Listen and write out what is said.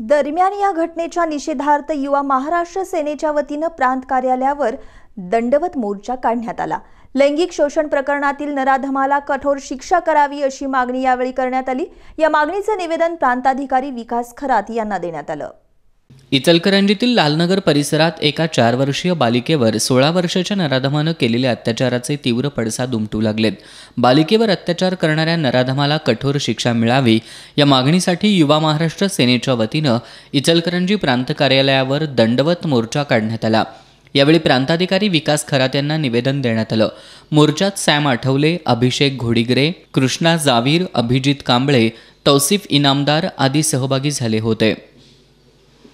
दरम्यान या घटनेच्या निषेधार्थ युवा महाराष्ट्र सेनेच्या वतीनं प्रांत कार्यालयावर दंडवत मोर्चा काढण्यात आला लैंगिक शोषण प्रकरणातील नराधमाला कठोर शिक्षा करावी अशी मागणी यावेळी करण्यात आली या मागणीचं निवेदन प्रांताधिकारी विकास खरात यांना देण्यात आलं इचलकरंजीतील लालनगर परिसरात एका चार वर्षीय बालिकेवर सोळा वर्षाच्या नराधमानं केलेल्या अत्याचाराचे तीव्र पडसाद उमटू लागलेत बालिकेवर अत्याचार करणाऱ्या नराधमाला कठोर शिक्षा मिळावी या मागणीसाठी युवा महाराष्ट्र सेनेच्या वतीनं इचलकरंजी प्रांत कार्यालयावर दंडवत मोर्चा काढण्यात आला यावेळी प्रांताधिकारी विकास खरात यांना निवेदन देण्यात आलं मोर्चात सॅम आठवले अभिषेक घोडीगरे कृष्णा जावीर अभिजित कांबळे तौसिफ इनामदार आदी सहभागी झाले होते